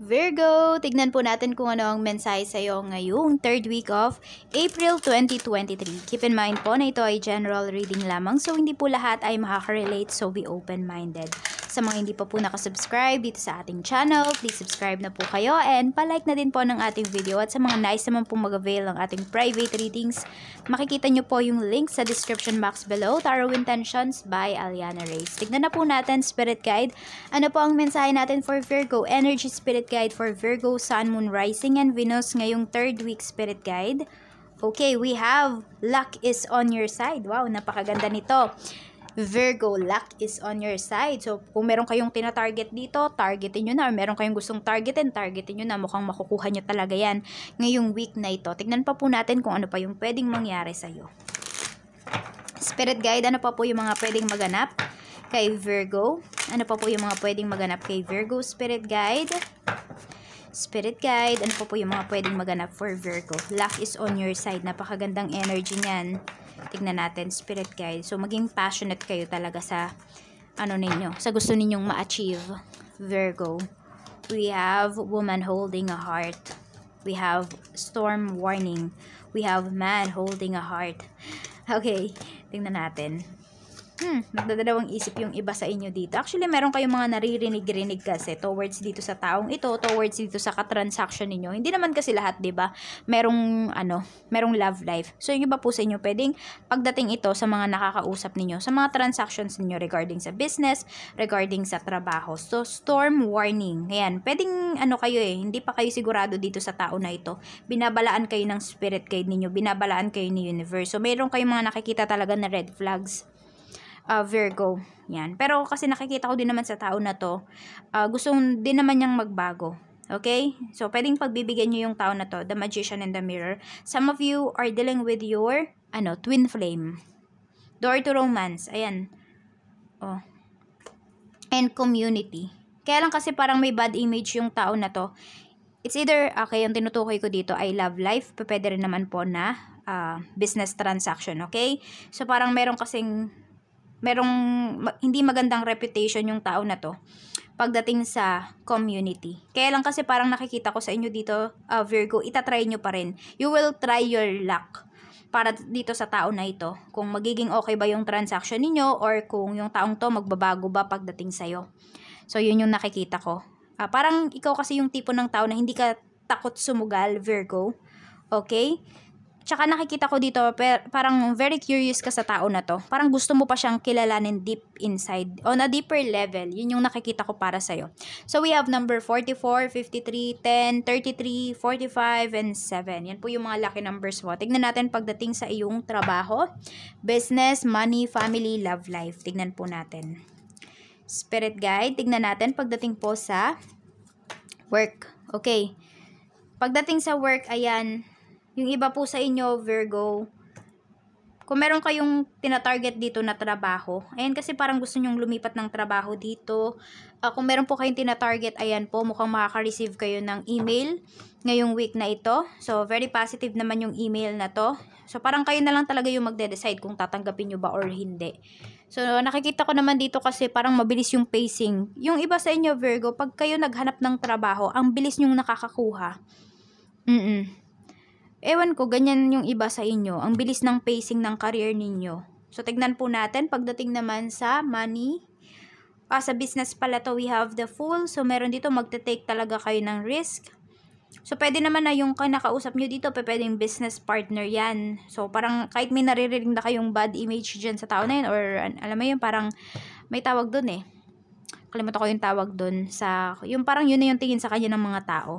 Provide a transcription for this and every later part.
Virgo, tignan po natin kung ano ang mensahe sa'yo iyo ngayong third week of April 2023. Keep in mind po na ito ay general reading lamang so hindi po lahat ay makaka-relate so be open-minded. Sa mga hindi pa po nakasubscribe dito sa ating channel, please subscribe na po kayo and palike na din po ng ating video. At sa mga nice naman po mag-avail ng ating private readings, makikita nyo po yung link sa description box below, Tarot Intentions by Aliana Reyes. Tignan na po natin, Spirit Guide, ano po ang mensahe natin for Virgo, Energy Spirit Guide for Virgo, Sun, Moon, Rising, and Venus ngayong third week Spirit Guide. Okay, we have luck is on your side. Wow, napakaganda nito. Virgo, luck is on your side. So, kung meron kayong tinatarget dito, targetin nyo na. Or meron kayong gustong targetin, targetin nyo na. Mukhang makukuha nyo talaga yan ngayong week na ito. Tignan pa po natin kung ano pa yung pwedeng mangyari sa'yo. Spirit guide, ano pa po yung mga pwedeng maganap kay Virgo? Ano pa po yung mga pwedeng maganap kay Virgo, Spirit guide? Spirit guide, ano pa po yung mga pwedeng maganap for Virgo? Luck is on your side. Napakagandang energy niyan tignan natin, spirit guide. So, maging passionate kayo talaga sa, ano ninyo, sa gusto ninyong ma-achieve, Virgo. We have woman holding a heart. We have storm warning. We have man holding a heart. Okay, tingnan natin hmm, nagdadalawang isip yung iba sa inyo dito. Actually, meron kayong mga naririnig-rinig kasi towards dito sa taong ito, towards dito sa katransaction ninyo. Hindi naman kasi lahat, 'di ba? Merong ano, merong love life. So, yung iba po sa inyo pwedeng pagdating ito sa mga nakakausap ninyo, sa mga transactions ninyo regarding sa business, regarding sa trabaho. So, storm warning. Ayan, pwedeng ano kayo eh, hindi pa kayo sigurado dito sa tao na ito. Binabalaan kayo ng spirit guide ninyo, binabalaan kayo ni universe. So, meron kayong mga nakikita talaga na red flags uh, Virgo. Yan. Pero kasi nakikita ko din naman sa tao na to, uh, ah, gustong din naman niyang magbago. Okay? So, pwedeng pagbibigyan niyo yung tao na to, the magician and the mirror. Some of you are dealing with your, ano, twin flame. Door to romance. Ayan. Oh. And community. Kaya lang kasi parang may bad image yung tao na to. It's either, okay, yung tinutukoy ko dito ay love life, pwede rin naman po na uh, business transaction, okay? So, parang meron kasing merong hindi magandang reputation yung tao na to pagdating sa community. Kaya lang kasi parang nakikita ko sa inyo dito, uh, Virgo, itatry nyo pa rin. You will try your luck para dito sa tao na ito. Kung magiging okay ba yung transaction niyo or kung yung taong to magbabago ba pagdating sa'yo. So, yun yung nakikita ko. Uh, parang ikaw kasi yung tipo ng tao na hindi ka takot sumugal, Virgo. Okay? Tsaka nakikita ko dito, per, parang very curious ka sa tao na to. Parang gusto mo pa siyang kilalanin deep inside, on a deeper level. Yun yung nakikita ko para sa'yo. So, we have number 44, 53, 10, 33, 45, and 7. Yan po yung mga lucky numbers mo. Tignan natin pagdating sa iyong trabaho, business, money, family, love life. Tignan po natin. Spirit guide, tignan natin pagdating po sa work. Okay. Pagdating sa work, ayan, yung iba po sa inyo, Virgo, kung meron kayong tinatarget dito na trabaho, ayan kasi parang gusto nyong lumipat ng trabaho dito. Uh, kung meron po kayong tinatarget, ayan po, mukhang makaka-receive kayo ng email ngayong week na ito. So, very positive naman yung email na to. So, parang kayo na lang talaga yung magde-decide kung tatanggapin nyo ba or hindi. So, nakikita ko naman dito kasi parang mabilis yung pacing. Yung iba sa inyo, Virgo, pag kayo naghanap ng trabaho, ang bilis nyong nakakakuha. Mm-mm ewan ko, ganyan yung iba sa inyo. Ang bilis ng pacing ng career ninyo. So, tignan po natin pagdating naman sa money. Ah, sa business pala to, we have the full. So, meron dito, magta-take talaga kayo ng risk. So, pwede naman na yung nakausap nyo dito, pwede yung business partner yan. So, parang kahit may naririnig na kayong bad image dyan sa tao na yun, or alam mo yun, parang may tawag dun eh. Kalimutan ko yung tawag dun sa, yung parang yun na yung tingin sa kanya ng mga tao.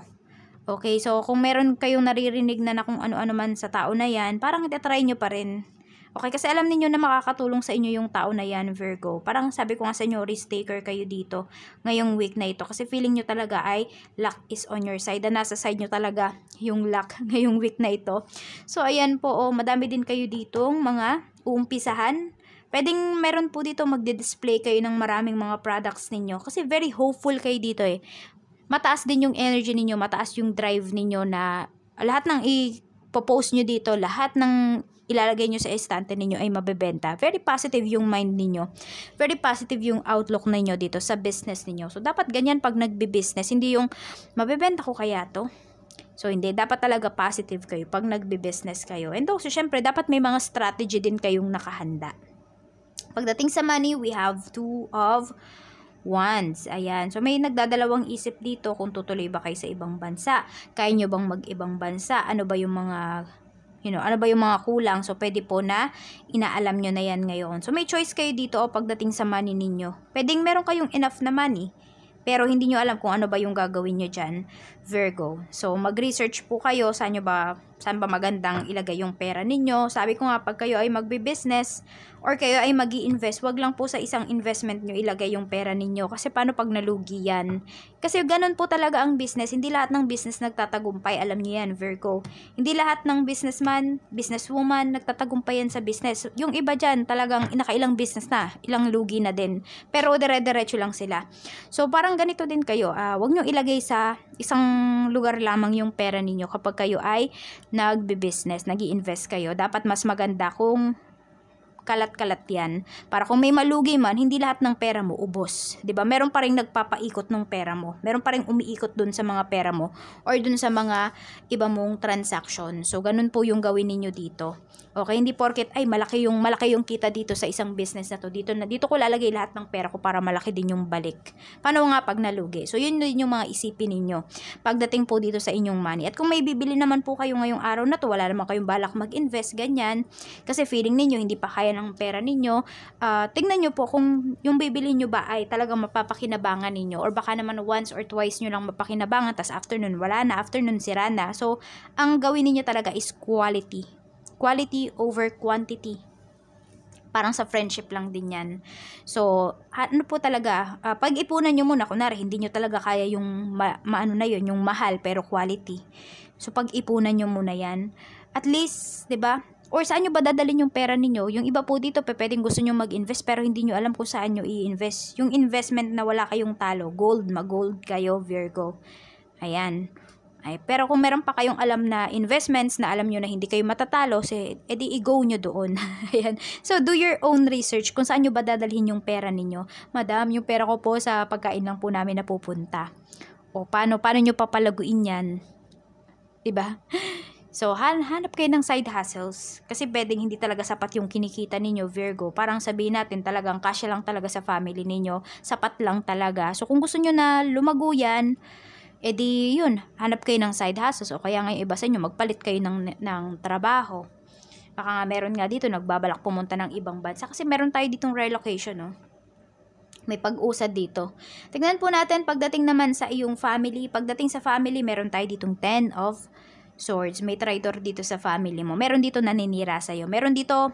Okay, so kung meron kayong naririnig na, na kung ano-ano man sa tao na yan, parang itatry nyo pa rin. Okay, kasi alam niyo na makakatulong sa inyo yung tao na yan, Virgo. Parang sabi ko nga sa inyo, risk taker kayo dito ngayong week na ito. Kasi feeling niyo talaga ay luck is on your side. Na nasa side niyo talaga yung luck ngayong week na ito. So, ayan po, oh, madami din kayo ditong mga uumpisahan. Pwedeng meron po dito magdi-display kayo ng maraming mga products ninyo. Kasi very hopeful kayo dito eh mataas din yung energy ninyo, mataas yung drive ninyo na lahat ng i-post nyo dito, lahat ng ilalagay nyo sa estante ninyo ay mabebenta. Very positive yung mind ninyo. Very positive yung outlook ninyo dito sa business ninyo. So, dapat ganyan pag nagbe business Hindi yung, mabebenta ko kaya to? So, hindi. Dapat talaga positive kayo pag nagbe-business kayo. And also, syempre, dapat may mga strategy din kayong nakahanda. Pagdating sa money, we have two of once. Ayan. So, may nagdadalawang isip dito kung tutuloy ba kayo sa ibang bansa. Kaya nyo bang mag-ibang bansa? Ano ba yung mga you know, ano ba yung mga kulang. So, pwede po na inaalam nyo na yan ngayon. So, may choice kayo dito o oh, pagdating sa money ninyo. Pwedeng meron kayong enough na money. Pero hindi nyo alam kung ano ba yung gagawin nyo dyan. Virgo. So, mag-research po kayo saan ba, saan ba magandang ilagay yung pera ninyo. Sabi ko nga, pag kayo ay magbi-business or kayo ay mag invest wag lang po sa isang investment nyo ilagay yung pera ninyo. Kasi paano pag nalugi yan? Kasi ganun po talaga ang business. Hindi lahat ng business nagtatagumpay. Alam niyo yan, Virgo. Hindi lahat ng businessman, businesswoman, nagtatagumpay yan sa business. Yung iba dyan, talagang inakailang business na. Ilang lugi na din. Pero dire-diretso lang sila. So, parang ganito din kayo. Uh, wag nyo ilagay sa isang lugar lamang yung pera ninyo kapag kayo ay nagbe-business, nag invest kayo. Dapat mas maganda kung kalat-kalat yan. Para kung may malugi man, hindi lahat ng pera mo ubos. ba diba? Meron pa rin nagpapaikot ng pera mo. Meron pa rin umiikot dun sa mga pera mo or dun sa mga iba mong transaction. So, ganun po yung gawin ninyo dito. Okay, hindi porket ay malaki yung malaki yung kita dito sa isang business na to. Dito na dito ko lalagay lahat ng pera ko para malaki din yung balik. Paano nga pag nalugi? So yun din yung mga isipin ninyo pagdating po dito sa inyong money. At kung may bibili naman po kayo ngayong araw na to, wala naman kayong balak mag-invest ganyan kasi feeling ninyo hindi pa kaya kaya ng pera ninyo, uh, ah, tingnan nyo po kung yung bibili nyo ba ay talagang mapapakinabangan ninyo or baka naman once or twice nyo lang mapakinabangan tas afternoon wala na, afternoon sira na. So, ang gawin niyo talaga is quality. Quality over quantity parang sa friendship lang din yan. So, ano po talaga, uh, pag-ipunan nyo muna, kunwari, hindi nyo talaga kaya yung ma- maano na yon yung mahal pero quality. So, pag-ipunan nyo muna yan. At least, 'di ba Or saan nyo ba dadalhin yung pera ninyo? Yung iba po dito, pe, pwedeng gusto nyo mag-invest pero hindi nyo alam kung saan nyo i-invest. Yung investment na wala kayong talo, gold, mag-gold kayo, Virgo. Ayan. Ay, pero kung meron pa kayong alam na investments na alam nyo na hindi kayo matatalo, si, edi i-go nyo doon. Ayan. So, do your own research kung saan nyo ba dadalhin yung pera ninyo. Madam, yung pera ko po sa pagkain lang po namin napupunta. O, paano, paano nyo papalaguin yan? Diba? So, han hanap kayo ng side hustles kasi pwedeng hindi talaga sapat yung kinikita ninyo, Virgo. Parang sabihin natin talagang kasya lang talaga sa family ninyo, sapat lang talaga. So, kung gusto nyo na lumago yan, edi yun, hanap kayo ng side hustles o kaya ngayon iba sa inyo, magpalit kayo ng, ng trabaho. Baka nga meron nga dito, nagbabalak pumunta ng ibang bansa kasi meron tayo ditong relocation, no? Oh. may pag-usad dito. Tignan po natin pagdating naman sa iyong family. Pagdating sa family, meron tayo ditong 10 of swords, may traitor dito sa family mo. Meron dito naninira sa iyo. Meron dito,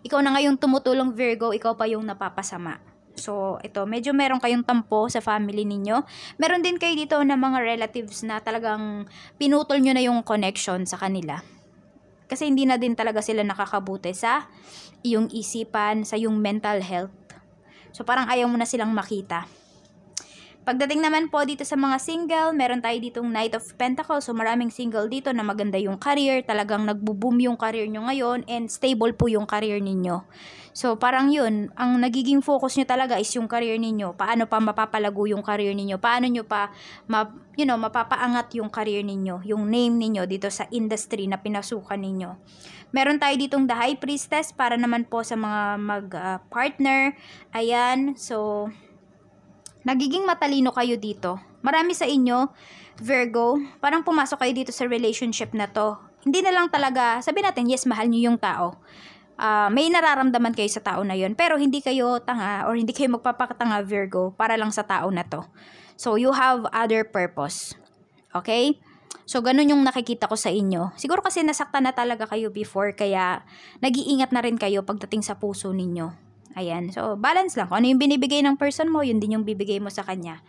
ikaw na nga tumutulong Virgo, ikaw pa yung napapasama. So, ito, medyo meron kayong tampo sa family ninyo. Meron din kayo dito na mga relatives na talagang pinutol nyo na yung connection sa kanila. Kasi hindi na din talaga sila nakakabuti sa yung isipan, sa yung mental health. So, parang ayaw mo na silang makita. Pagdating naman po dito sa mga single, meron tayo ditong Knight of Pentacles. So maraming single dito na maganda yung career. Talagang nagbo-boom yung career nyo ngayon and stable po yung career ninyo. So parang yun, ang nagiging focus nyo talaga is yung career ninyo. Paano pa mapapalago yung career ninyo? Paano nyo pa, ma, you know, mapapaangat yung career ninyo, yung name ninyo dito sa industry na pinasukan ninyo. Meron tayo ditong The High Priestess para naman po sa mga mag-partner. Uh, partner. Ayan, so nagiging matalino kayo dito. Marami sa inyo, Virgo, parang pumasok kayo dito sa relationship na to. Hindi na lang talaga, sabi natin, yes, mahal niyo yung tao. Uh, may nararamdaman kayo sa tao na yon pero hindi kayo tanga or hindi kayo magpapakatanga Virgo para lang sa tao na to. So, you have other purpose. Okay? So, ganun yung nakikita ko sa inyo. Siguro kasi nasaktan na talaga kayo before, kaya nag-iingat na rin kayo pagdating sa puso ninyo. Ayan. So, balance lang. Kung ano yung binibigay ng person mo, yun din yung bibigay mo sa kanya.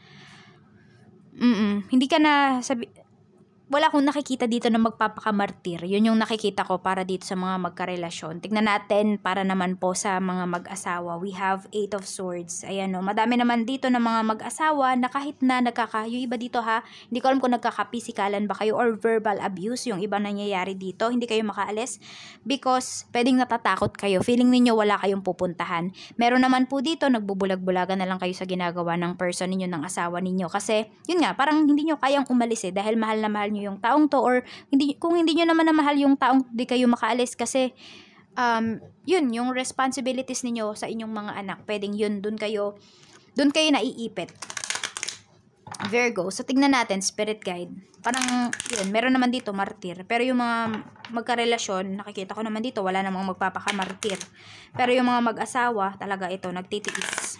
Mm-mm. Hindi ka na sabi wala akong nakikita dito na magpapakamartir. Yun yung nakikita ko para dito sa mga magkarelasyon. Tignan natin para naman po sa mga mag-asawa. We have Eight of Swords. Ayan o, madami naman dito ng mga mag-asawa na kahit na nagkaka... Yung iba dito ha, hindi ko alam kung nagkaka-physicalan ba kayo or verbal abuse yung iba nangyayari dito. Hindi kayo makaalis because pwedeng natatakot kayo. Feeling ninyo wala kayong pupuntahan. Meron naman po dito, nagbubulag-bulagan na lang kayo sa ginagawa ng person ninyo, ng asawa ninyo. Kasi, yun nga, parang hindi nyo kayang umalis eh dahil mahal na mahal nyo yung taong to or hindi, kung hindi niyo naman na mahal yung taong di kayo makaalis kasi um, yun, yung responsibilities niyo sa inyong mga anak, pwedeng yun, dun kayo, dun kayo naiipit. Virgo. So, tingnan natin, spirit guide. Parang, yun, meron naman dito, martir. Pero yung mga magkarelasyon, nakikita ko naman dito, wala namang magpapaka magpapakamartir. Pero yung mga mag-asawa, talaga ito, nagtitiis.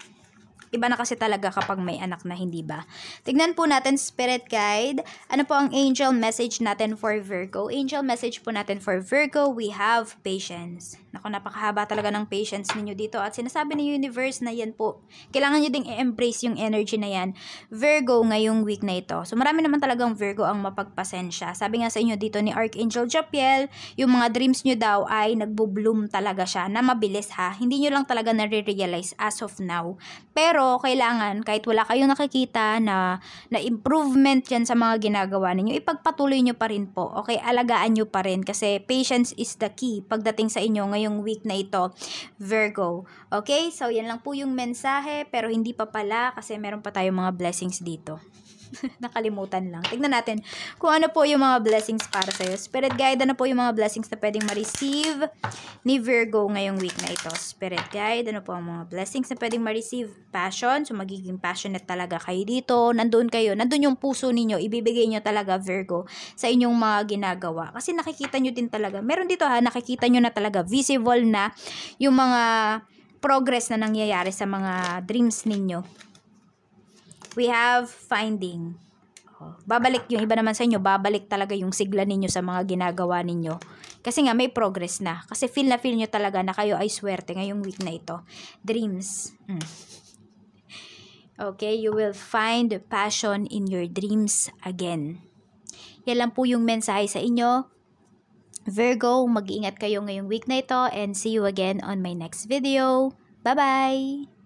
Iba na kasi talaga kapag may anak na, hindi ba? Tignan po natin, Spirit Guide. Ano po ang angel message natin for Virgo? Angel message po natin for Virgo, we have patience. Naku, napakahaba talaga ng patience ninyo dito. At sinasabi ni universe na yan po, kailangan nyo ding i-embrace yung energy na yan. Virgo, ngayong week na ito. So, marami naman talagang Virgo ang mapagpasensya. Sabi nga sa inyo dito ni Archangel Japiel, yung mga dreams nyo daw ay nagbo-bloom talaga siya na mabilis ha. Hindi nyo lang talaga nare-realize as of now. Pero, pero, kailangan, kahit wala kayong nakikita na, na improvement yan sa mga ginagawa ninyo, ipagpatuloy nyo pa rin po. Okay, alagaan nyo pa rin kasi patience is the key pagdating sa inyo ngayong week na ito, Virgo. Okay, so yan lang po yung mensahe pero hindi pa pala kasi meron pa tayong mga blessings dito. Nakalimutan lang. Tignan natin kung ano po yung mga blessings para sa'yo. Spirit guide, ano po yung mga blessings na pwedeng ma-receive ni Virgo ngayong week na ito. Spirit guide, ano po ang mga blessings na pwedeng ma-receive? Passion, so magiging passionate talaga kayo dito. Nandun kayo, nandun yung puso ninyo. Ibibigay nyo talaga, Virgo, sa inyong mga ginagawa. Kasi nakikita nyo din talaga. Meron dito ha, nakikita nyo na talaga. Visible na yung mga progress na nangyayari sa mga dreams ninyo we have finding. Oh, babalik yung iba naman sa inyo, babalik talaga yung sigla ninyo sa mga ginagawa ninyo. Kasi nga may progress na. Kasi feel na feel nyo talaga na kayo ay swerte ngayong week na ito. Dreams. Mm. Okay, you will find passion in your dreams again. Yan lang po yung mensahe sa inyo. Virgo, mag-iingat kayo ngayong week na ito and see you again on my next video. Bye-bye!